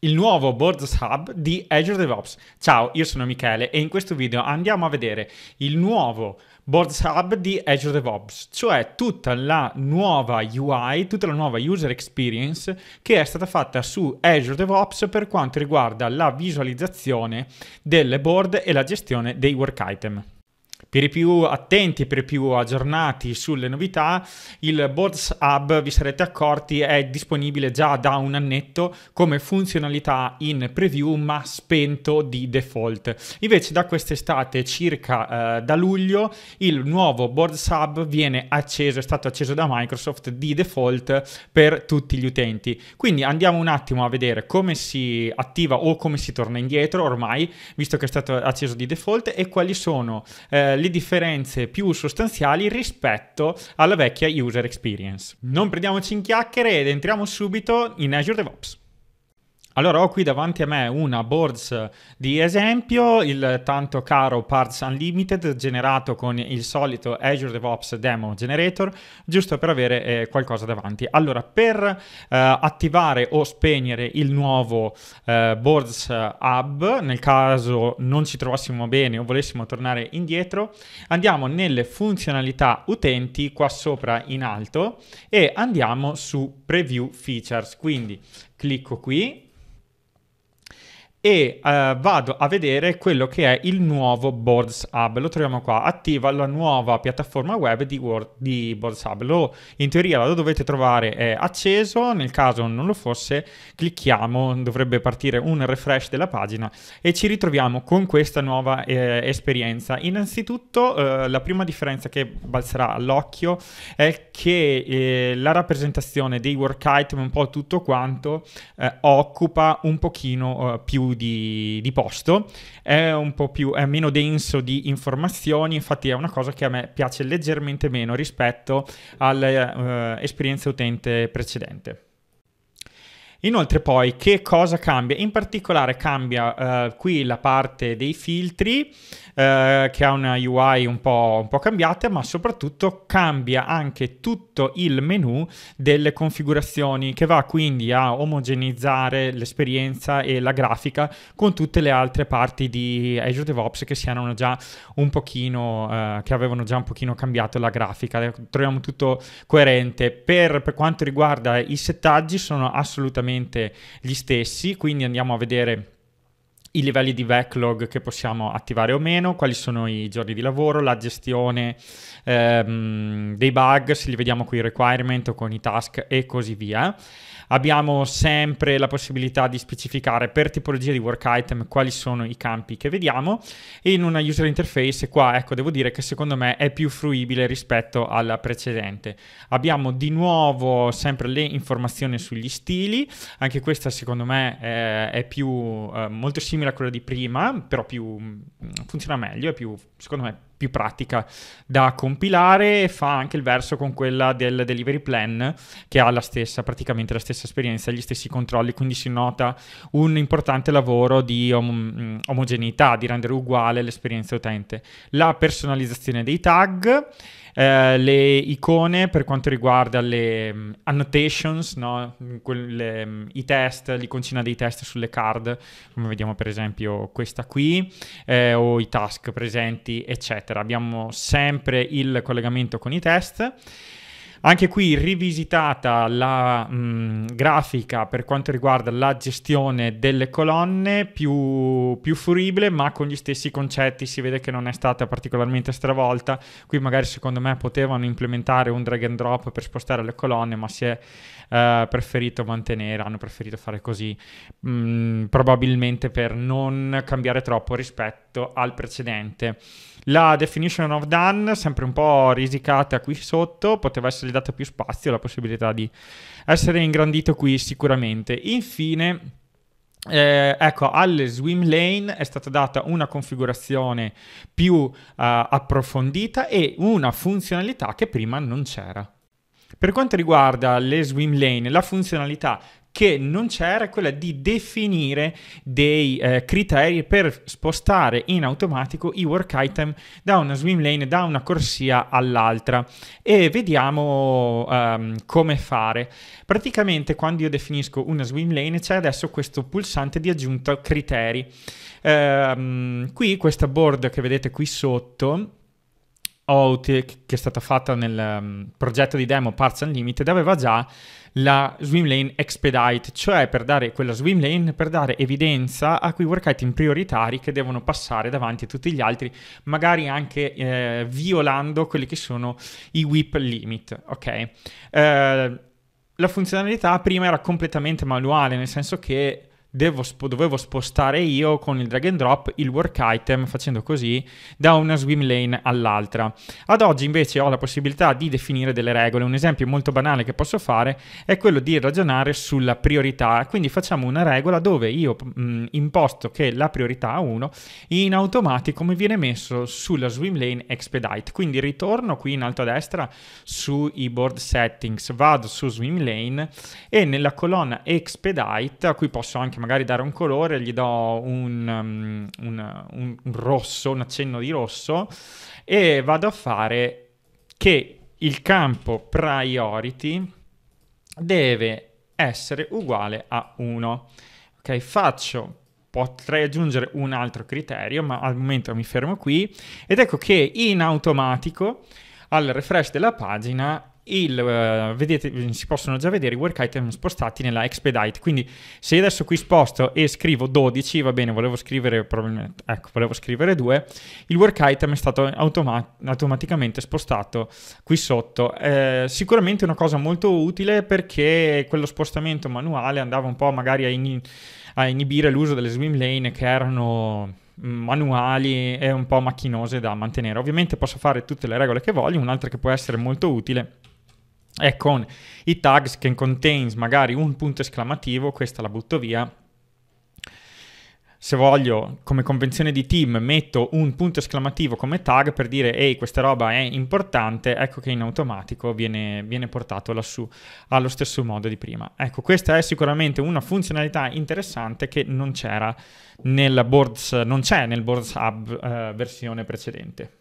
il nuovo Boards Hub di Azure DevOps. Ciao, io sono Michele e in questo video andiamo a vedere il nuovo Boards Hub di Azure DevOps, cioè tutta la nuova UI, tutta la nuova user experience che è stata fatta su Azure DevOps per quanto riguarda la visualizzazione delle board e la gestione dei work item per i più attenti per i più aggiornati sulle novità, il Boards Hub, vi sarete accorti, è disponibile già da un annetto come funzionalità in preview ma spento di default. Invece da quest'estate, circa eh, da luglio, il nuovo Boards Hub viene acceso, è stato acceso da Microsoft di default per tutti gli utenti. Quindi andiamo un attimo a vedere come si attiva o come si torna indietro ormai, visto che è stato acceso di default e quali sono... Eh, le differenze più sostanziali rispetto alla vecchia user experience. Non prendiamoci in chiacchiere ed entriamo subito in Azure DevOps. Allora ho qui davanti a me una boards di esempio, il tanto caro Parts Unlimited generato con il solito Azure DevOps Demo Generator, giusto per avere eh, qualcosa davanti. Allora, per eh, attivare o spegnere il nuovo eh, boards hub, nel caso non ci trovassimo bene o volessimo tornare indietro, andiamo nelle funzionalità utenti qua sopra in alto e andiamo su Preview Features, quindi clicco qui e eh, vado a vedere quello che è il nuovo Boards Hub. Lo troviamo qua, attiva la nuova piattaforma web di, Word, di Boards Hub. Lo, in teoria lo dovete trovare eh, acceso, nel caso non lo fosse clicchiamo, dovrebbe partire un refresh della pagina e ci ritroviamo con questa nuova eh, esperienza. Innanzitutto eh, la prima differenza che balzerà all'occhio è che eh, la rappresentazione dei work item, un po' tutto quanto, eh, occupa un pochino più di, di posto, è un po' più, è meno denso di informazioni, infatti è una cosa che a me piace leggermente meno rispetto all'esperienza eh, utente precedente. Inoltre poi che cosa cambia? In particolare cambia uh, qui la parte dei filtri uh, che ha una UI un po', un po', cambiata, ma soprattutto cambia anche tutto il menu delle configurazioni che va quindi a omogenizzare l'esperienza e la grafica con tutte le altre parti di Azure DevOps che si erano già un pochino uh, che avevano già un pochino cambiato la grafica. Troviamo tutto coerente. Per, per quanto riguarda i settaggi sono assolutamente esattamente gli stessi, quindi andiamo a vedere i livelli di backlog che possiamo attivare o meno, quali sono i giorni di lavoro, la gestione ehm, dei bug, se li vediamo con i requirement o con i task e così via. Abbiamo sempre la possibilità di specificare per tipologia di work item quali sono i campi che vediamo e in una user interface qua ecco devo dire che secondo me è più fruibile rispetto alla precedente. Abbiamo di nuovo sempre le informazioni sugli stili, anche questa secondo me eh, è più eh, molto simile simile a quello di prima, però più, mm, funziona meglio, e più, secondo me, più pratica da compilare, fa anche il verso con quella del delivery plan che ha la stessa, praticamente la stessa esperienza, gli stessi controlli, quindi si nota un importante lavoro di om- mm, omogeneità, di rendere uguale l'esperienza utente. La personalizzazione dei tag, eh, le icone per quanto riguarda le mm, annotations, no? Quelle, um, mm, i test, l'iconcina dei test sulle card, come vediamo per esempio questa qui, eh, o i task presenti, eccetera eccetera. Abbiamo sempre il collegamento con i test. Anche qui rivisitata la mh, grafica per quanto riguarda la gestione delle colonne, più, più, furibile ma con gli stessi concetti, si vede che non è stata particolarmente stravolta, qui magari secondo me potevano implementare un drag and drop per spostare le colonne ma si è eh, preferito mantenere, hanno preferito fare così, mh, mm, probabilmente per non cambiare troppo rispetto al precedente. La definition of done, sempre un po' risicata qui sotto, poteva essere data più spazio, la possibilità di essere ingrandito qui sicuramente. Infine... Eh, ecco, alle swim lane è stata data una configurazione più eh, approfondita e una funzionalità che prima non c'era. Per quanto riguarda le swim lane, la funzionalità che non c'era è quella di definire dei eh, criteri per spostare in automatico i work item da una swim lane, da una corsia all'altra e vediamo um, come fare. Praticamente quando io definisco una swim lane c'è adesso questo pulsante di aggiunta criteri. Um, qui questa board che vedete qui sotto Out che è stata fatta nel um, progetto di demo Parts Unlimited aveva già la swim lane expedite, cioè per dare quella swim lane per dare evidenza a quei work item prioritari che devono passare davanti a tutti gli altri, magari anche eh, violando quelli che sono i whip limit, ok? Eh, la funzionalità prima era completamente manuale, nel senso che sp- dovevo spostare io con il drag and drop il work item facendo così da una swim lane all'altra. Ad oggi invece ho la possibilità di definire delle regole. Un esempio molto banale che posso fare è quello di ragionare sulla priorità. Quindi facciamo una regola dove io mh, mm, imposto che la priorità a 1 in automatico mi viene messo sulla swim lane expedite. Quindi ritorno qui in alto a destra sui board settings, vado su swim lane e nella colonna expedite, a cui posso anche magari dare un colore, gli do un, um, un, un, un rosso, un accenno di rosso e vado a fare che il campo priority deve essere uguale a 1. Ok, faccio potrei aggiungere un altro criterio, ma al momento mi fermo qui. Ed ecco che in automatico al refresh della pagina il, uh, vedete, mm, si possono già vedere i work item spostati nella expedite. Quindi se adesso qui sposto e scrivo 12, va bene, volevo scrivere probabilmente, ecco, volevo scrivere 2, il work item è stato automa automaticamente spostato qui sotto. Eh, sicuramente una cosa molto utile perché quello spostamento manuale andava un po' magari a, in a inibire l'uso delle swim lane che erano mm, manuali e un po' macchinose da mantenere. Ovviamente posso fare tutte le regole che voglio, un'altra che può essere molto utile e con i tags che contains magari un punto esclamativo, questa la butto via. Se voglio, come convenzione di team, metto un punto esclamativo come tag per dire ehi, questa roba è importante, ecco che in automatico viene, viene portato lassù allo stesso modo di prima. Ecco, questa è sicuramente una funzionalità interessante che non c'era nel Boards, non c'è nel Boards Hub eh, versione precedente.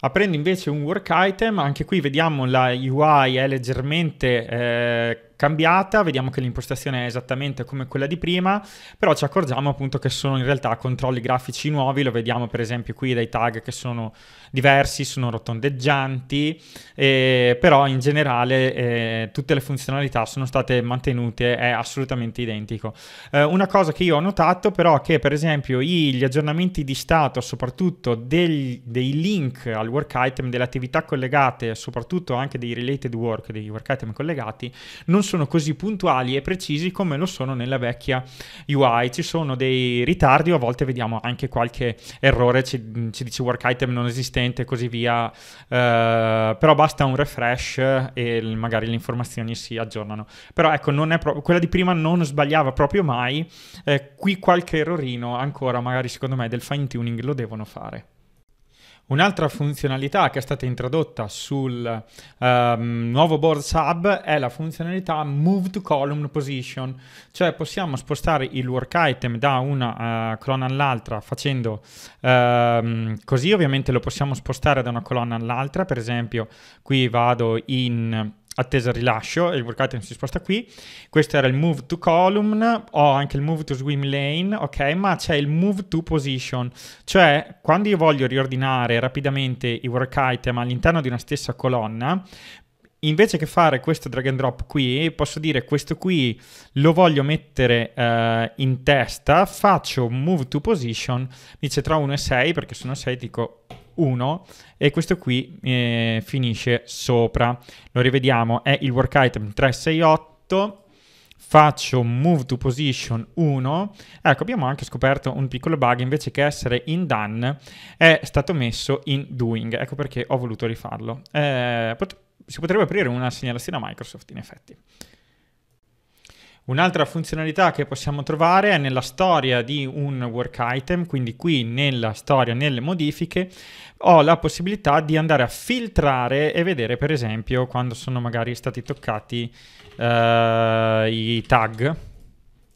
Aprendo invece un work item, anche qui vediamo la UI è leggermente eh, cambiata, vediamo che l'impostazione è esattamente come quella di prima, però ci accorgiamo appunto che sono in realtà controlli grafici nuovi, lo vediamo per esempio qui dai tag che sono diversi, sono rotondeggianti, eh, però in generale eh, tutte le funzionalità sono state mantenute, è assolutamente identico. Eh, una cosa che io ho notato però è che per esempio gli aggiornamenti di stato, soprattutto dei, dei link al work item, delle attività collegate, soprattutto anche dei related work, dei work item collegati, non sono così puntuali e precisi come lo sono nella vecchia UI. Ci sono dei ritardi o a volte vediamo anche qualche errore, ci, ci dice work item non esistente e così via, uh, però basta un refresh e magari le informazioni si aggiornano. Però ecco, pro- quella di prima non sbagliava proprio mai, eh, qui qualche errorino ancora, magari secondo me del fine tuning lo devono fare. Un'altra funzionalità che è stata introdotta sul um, nuovo Board Sub è la funzionalità Move to Column Position, cioè possiamo spostare il work item da una uh, colonna all'altra facendo um, così, ovviamente lo possiamo spostare da una colonna all'altra, per esempio qui vado in attesa il rilascio, il workout non si sposta qui. Questo era il move to column, ho anche il move to swim lane, ok, ma c'è il move to position, cioè quando io voglio riordinare rapidamente i work item all'interno di una stessa colonna, invece che fare questo drag and drop qui, posso dire questo qui lo voglio mettere eh, in testa, faccio move to position, dice tra 1 e 6 perché sono 6 dico 1 e questo qui eh, finisce sopra. Lo rivediamo, è il work item 368 faccio move to position 1, ecco abbiamo anche scoperto un piccolo bug, invece che essere in done è stato messo in doing, ecco perché ho voluto rifarlo. Eh, pot- si potrebbe aprire una segnalazione a Microsoft in effetti. Un'altra funzionalità che possiamo trovare è nella storia di un work item, quindi qui nella storia, nelle modifiche, ho la possibilità di andare a filtrare e vedere per esempio quando sono magari stati toccati eh, i tag.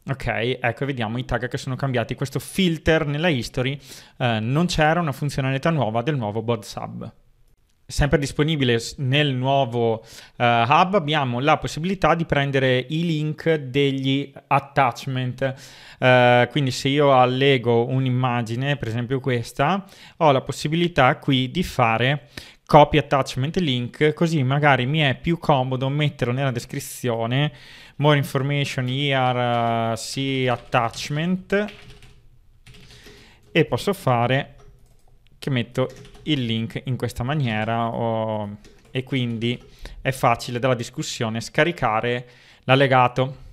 Ok, ecco vediamo i tag che sono cambiati. Questo filter nella history eh, non c'era una funzionalità nuova del nuovo bod sub sempre disponibile nel nuovo uh, hub, abbiamo la possibilità di prendere i link degli attachment. Uh, quindi se io allego un'immagine, per esempio questa, ho la possibilità qui di fare copy attachment link, così magari mi è più comodo metterlo nella descrizione, more information here, uh, eh, see attachment, e posso fare che metto il link in questa maniera o... e quindi è facile dalla discussione scaricare l'allegato.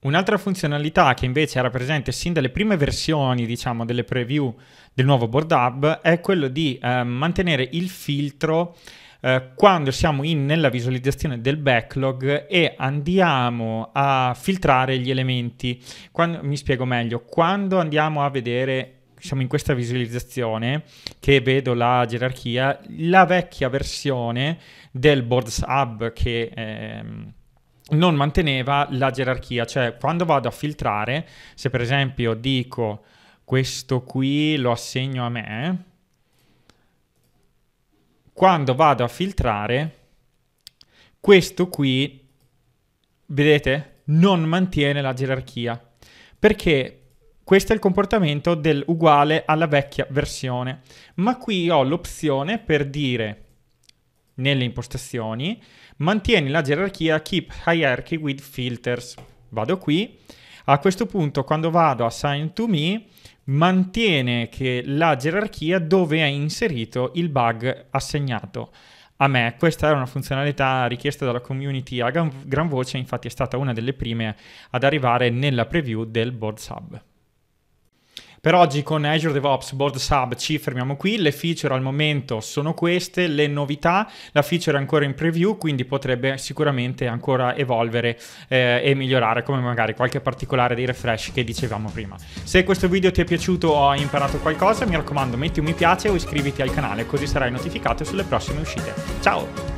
Un'altra funzionalità che invece era presente sin dalle prime versioni, diciamo, delle preview del nuovo board hub è quello di eh, mantenere il filtro eh, quando siamo in, nella visualizzazione del backlog e andiamo a filtrare gli elementi. Quando, mi spiego meglio, quando andiamo a vedere diciamo, in questa visualizzazione che vedo la gerarchia, la vecchia versione del Boards Hub che ehm, non manteneva la gerarchia, cioè quando vado a filtrare, se per esempio dico questo qui lo assegno a me, quando vado a filtrare, questo qui, vedete, non mantiene la gerarchia. Perché? Questo è il comportamento del uguale alla vecchia versione. Ma qui ho l'opzione per dire nelle impostazioni mantieni la gerarchia keep hierarchy with filters. Vado qui. A questo punto quando vado a assign to me mantiene la gerarchia dove è inserito il bug assegnato. A me questa era una funzionalità richiesta dalla community a gran voce, infatti è stata una delle prime ad arrivare nella preview del board sub. Per oggi con Azure DevOps Board Sub ci fermiamo qui, le feature al momento sono queste, le novità, la feature è ancora in preview, quindi potrebbe sicuramente ancora evolvere eh, e migliorare come magari qualche particolare dei refresh che dicevamo prima. Se questo video ti è piaciuto o hai imparato qualcosa, mi raccomando metti un mi piace o iscriviti al canale così sarai notificato sulle prossime uscite. Ciao!